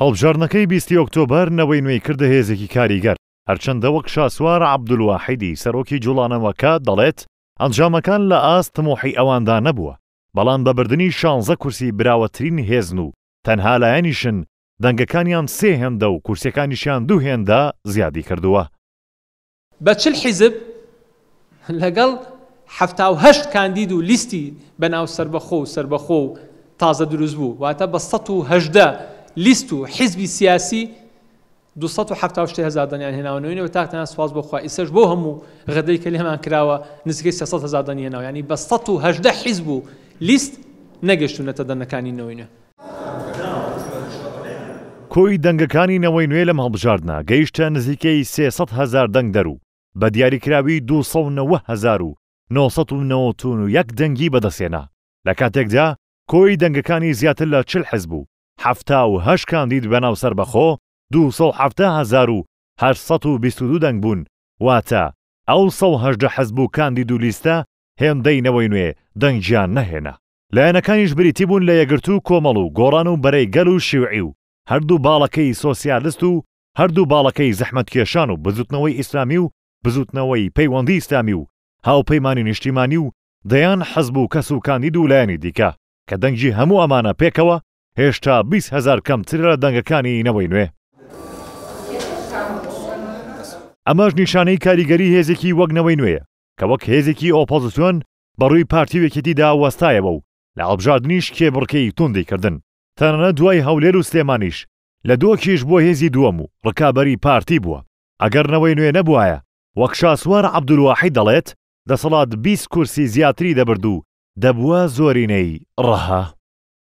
هەڵبژارنەکەی 20 ئۆکتۆبەر نەوەی نوێی کردە هێزێکی کاریگەر هەرچەندە وەک شاسوار عبدولواحیدی سەرۆکی جوڵانەوەکە دەڵێت ئەنجامەکان لە ئاست مۆحی ئەواندا نەبووە بەڵام بەبردننی شانزە کورسی براوەترین هێزن و تەنها لایەنیشن دەنگەکانیان سێ هێندە و کورسەکانیشیان دوو هێندا زیادی کردووە بە چل حیزب لەگەڵ هەهشت کاندید و لیستی بەناو سربەخۆ و سربەخۆ و تازە دروست بوو واتە بە ١ 1970 لیست و حیزبی سیاسی 1970هزار دانیان هێناونەوەینەوە تاکتان سواز بخوا ئیسش بۆ هەموو غەدەی کە لێمان کراوە نزیکەی 300هزار دانیەنەوە ینی بە 1970 حیزب و لیست نەگەشتونەتە دەنەکانی نەوەینە. کۆی دەنگەکانی نەوەی نوێ لەم هەڵبژاردنا گەیشتە نزیکەی 300هزار دەنگ دەرو بە دیاریکراوی 290هزار و 1990 و یەک دەنگی بەدەسێنا لە کاتێکدا کۆی دەنگەکانی زیاتر لە چل حز بوو حفتا و هەش کاندید بەناو سربەخۆ 2 دەنگ بوون واتە ئەو 1970 حەزبوو کاندید و لیستە هێندەینەوەی نوێ دەنگیان نەهێنا لایەنەکانیش بریتی بوون لە یەگرتو و کۆمەڵ و گۆڕان و بەرەی گەل و شیوعی و هەردوو باڵەکەی سۆسیالست و هەردوو باڵەکەی زەحمت کێشان و بزوتنەوەی ئیسلامی و بزوتنەوەی پەیوەندی ئیسلامی و هاوپەیمانی نیشتیمانی و دەیان حەزب و کەس و کاندید و لایەنی دیکە کە دەنگی هەموو ئەمانە پێکەوە هێشتا 20 هزار کەمترە دەنگەکانی نەوەی نوێ ئەمەش نیشانەی کاریگەری هێزێکی وەگنەوەی نوێیە کە وەک هێزێکی ئۆپۆزیسیۆن بەڕووی پارتیوێکێتیدا وەستایەوە و لە هەڵبژاردنیش کێبڕکەی توندیکردن تەنەنە دوای هەولێر و سلێمانیش لە دۆکیش بۆ هێزی دووەم و ڕکابەری پارتی بووە ئەگەرنەوەی نوێ نەبووایە وەک شاسوار عبدولواحی دەڵێت دەسەڵات 20 کورسی زیاتری دەبرد و دەبووە زۆرینەی ڕەها